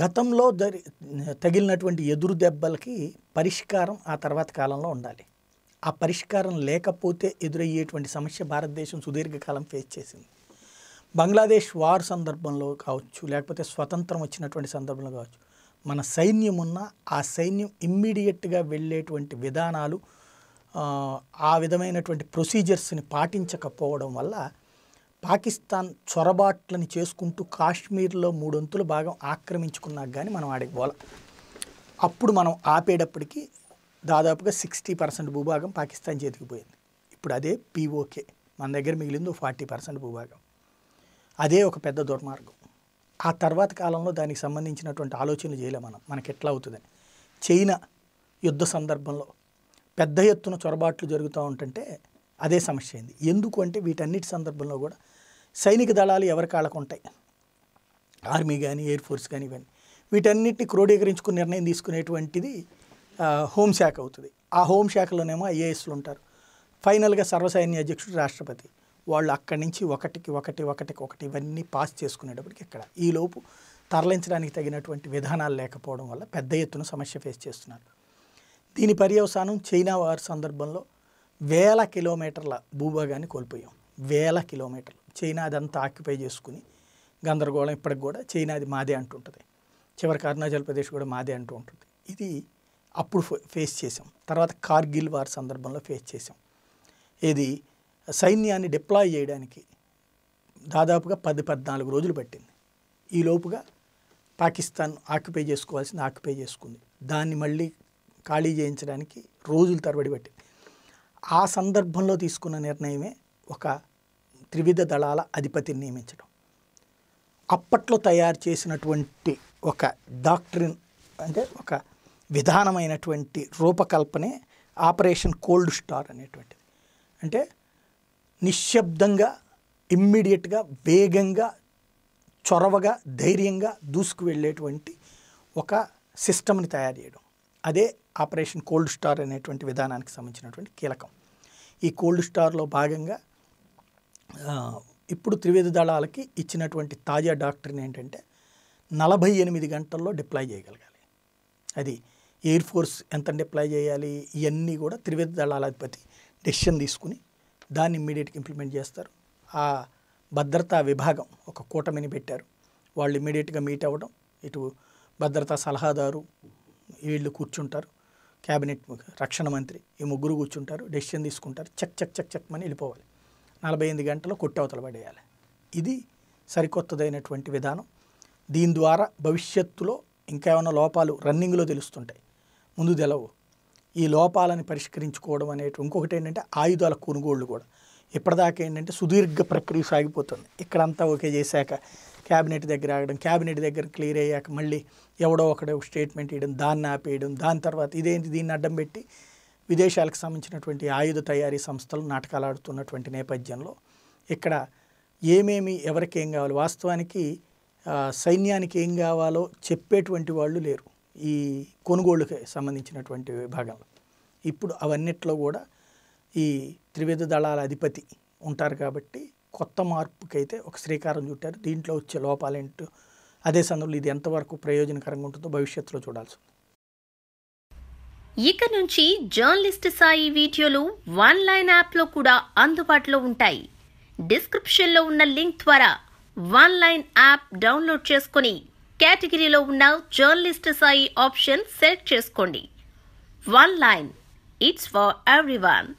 గతంలో జరి తగిలినటువంటి ఎదురు దెబ్బలకి పరిష్కారం ఆ తర్వాత కాలంలో ఉండాలి ఆ పరిష్కారం లేకపోతే ఎదురయ్యేటువంటి సమస్య భారతదేశం సుదీర్ఘకాలం ఫేస్ చేసింది బంగ్లాదేశ్ వార్ సందర్భంలో కావచ్చు లేకపోతే స్వతంత్రం వచ్చినటువంటి సందర్భంలో కావచ్చు మన సైన్యం ఉన్న ఆ సైన్యం ఇమ్మీడియట్గా వెళ్ళేటువంటి విధానాలు ఆ విధమైనటువంటి ప్రొసీజర్స్ని పాటించకపోవడం వల్ల పాకిస్తాన్ చొరబాట్లని చేసుకుంటూ కాశ్మీర్లో మూడొంతుల భాగం ఆక్రమించుకున్నాక కానీ మనం ఆడికి పోల అప్పుడు మనం ఆపేటప్పటికి దాదాపుగా సిక్స్టీ పర్సెంట్ భూభాగం పాకిస్తాన్ చేతికి పోయింది ఇప్పుడు అదే పీఓకే మన దగ్గర మిగిలింది ఫార్టీ పర్సెంట్ భూభాగం అదే ఒక పెద్ద దుర్మార్గం ఆ తర్వాత కాలంలో దానికి సంబంధించినటువంటి ఆలోచనలు చేయలే మనం మనకి ఎట్లా అవుతుందని చైనా యుద్ధ సందర్భంలో పెద్ద ఎత్తున చొరబాట్లు జరుగుతూ ఉంటుంటే అదే సమస్య అయింది ఎందుకు అంటే వీటన్నిటి సందర్భంలో కూడా సైనిక దళాలు ఎవరి కాళ్ళకు ఉంటాయి ఆర్మీ కానీ ఎయిర్ ఫోర్స్ కానీ ఇవన్నీ వీటన్నిటిని క్రోడీకరించుకుని నిర్ణయం తీసుకునేటువంటిది హోంశాఖ అవుతుంది ఆ హోంశాఖలోనేమో ఐఏఎస్లు ఉంటారు ఫైనల్గా సర్వసైన్య అధ్యక్షుడు రాష్ట్రపతి వాళ్ళు అక్కడి నుంచి ఒకటికి ఒకటి ఒకటికి ఒకటి ఇవన్నీ పాస్ చేసుకునేటప్పటికి ఇక్కడ ఈలోపు తరలించడానికి తగినటువంటి విధానాలు లేకపోవడం వల్ల పెద్ద ఎత్తున సమస్య ఫేస్ చేస్తున్నారు దీని పర్యవసానం చైనా వారి సందర్భంలో వేల కిలోమీటర్ల భూభాగాన్ని కోల్పోయాం వేల కిలోమీటర్లు చైనా అదంతా ఆక్యుపై చేసుకుని గందరగోళం ఇప్పటికి కూడా చైనా అది మాదే అంటుంటుంది చివరికి అరుణాచల్ ప్రదేశ్ కూడా మాదే అంటూ ఉంటుంది ఇది అప్పుడు ఫేస్ చేసాం తర్వాత కార్గిల్ వార్ సందర్భంలో ఫేస్ చేసాం ఇది సైన్యాన్ని డిప్లాయ్ చేయడానికి దాదాపుగా పది పద్నాలుగు రోజులు పట్టింది ఈ లోపుగా పాకిస్తాన్ ఆక్యుపై చేసుకోవాల్సింది ఆక్యుపై చేసుకుంది దాన్ని మళ్ళీ ఖాళీ చేయించడానికి రోజులు తరబడి పట్టింది ఆ సందర్భంలో తీసుకున్న నిర్ణయమే ఒక త్రివిధ దళాల అధిపతిని నియమించడం అప్పట్లో తయారు చేసినటువంటి ఒక డాక్టరిన్ అంటే ఒక విధానమైనటువంటి రూపకల్పనే ఆపరేషన్ కోల్డ్ స్టార్ అనేటువంటిది అంటే నిశ్శబ్దంగా ఇమ్మీడియట్గా వేగంగా చొరవగా ధైర్యంగా దూసుకు వెళ్ళేటువంటి ఒక సిస్టమ్ని తయారు చేయడం అదే ఆపరేషన్ కోల్డ్ స్టార్ అనేటువంటి విధానానికి సంబంధించినటువంటి కీలకం ఈ కోల్డ్ స్టార్లో భాగంగా ఇప్పుడు త్రివిధ దళాలకి ఇచ్చినటువంటి తాజా డాక్టర్ని ఏంటంటే నలభై ఎనిమిది గంటల్లో డిప్లాయ్ చేయగలగాలి అది ఎయిర్ ఫోర్స్ ఎంత డిప్లాయ్ చేయాలి ఇవన్నీ కూడా త్రివిధ దళాల అధిపతి డెసిషన్ తీసుకుని దాన్ని ఇమ్మీడియట్గా ఇంప్లిమెంట్ చేస్తారు ఆ భద్రతా విభాగం ఒక కూటమిని పెట్టారు వాళ్ళు ఇమ్మీడియట్గా మీట్ అవ్వడం ఇటు భద్రతా సలహాదారు వీళ్ళు కూర్చుంటారు క్యాబినెట్ రక్షణ మంత్రి ఈ ముగ్గురు కూర్చుంటారు డెసిషన్ తీసుకుంటారు చెక్ చెక్ చెక్ చెక్ అని వెళ్ళిపోవాలి నలభై ఎనిమిది గంటలు కొట్టవతల పడేయాలి ఇది సరికొత్తదైనటువంటి విధానం దీని ద్వారా భవిష్యత్తులో ఇంకా ఏమైనా లోపాలు రన్నింగ్లో తెలుస్తుంటాయి ముందు తెలవు ఈ లోపాలను పరిష్కరించుకోవడం అనేటి ఇంకొకటి ఏంటంటే ఆయుధాల కొనుగోళ్ళు కూడా ఇప్పటిదాకా ఏంటంటే సుదీర్ఘ ప్రక్రియ సాగిపోతుంది ఇక్కడంతా ఓకే చేశాక క్యాబినెట్ దగ్గర ఆగడం క్యాబినెట్ దగ్గర క్లియర్ అయ్యాక మళ్ళీ ఎవడో ఒకడో ఒక స్టేట్మెంట్ ఇవ్వడం దాన్ని ఆపేయడం దాని తర్వాత ఇదేంటి దీన్ని అడ్డం పెట్టి విదేశాలకు సంబంధించినటువంటి ఆయుధ తయారీ సంస్థలు నాటకాలు ఆడుతున్నటువంటి నేపథ్యంలో ఇక్కడ ఏమేమి ఎవరికి ఏం కావాలి వాస్తవానికి సైన్యానికి ఏం కావాలో చెప్పేటువంటి వాళ్ళు లేరు ఈ కొనుగోళ్ళకి సంబంధించినటువంటి విభాగంలో ఇప్పుడు అవన్నిట్లో కూడా ఈ త్రివిధ దళాల అధిపతి ఉంటారు కాబట్టి కొత్త మార్పుకైతే ఒక శ్రీకారం చుట్టారు దీంట్లో వచ్చే లోపాలేంటో అదే సందర్భంలో ఇది ఎంతవరకు ప్రయోజనకరంగా ఉంటుందో భవిష్యత్తులో చూడాల్సి ఇక నుంచి జర్నలిస్ట్ సాయి వీడియోలు వన్ లైన్ యాప్లో కూడా అందుబాటులో ఉంటాయి డిస్క్రిప్షన్లో ఉన్న లింక్ ద్వారా వన్ లైన్ యాప్ డౌన్లోడ్ చేసుకుని కేటగిరీలో ఉన్న జర్నలిస్ట్ సాయి ఆప్షన్ సెలెక్ట్ చేసుకోండి one line it's for everyone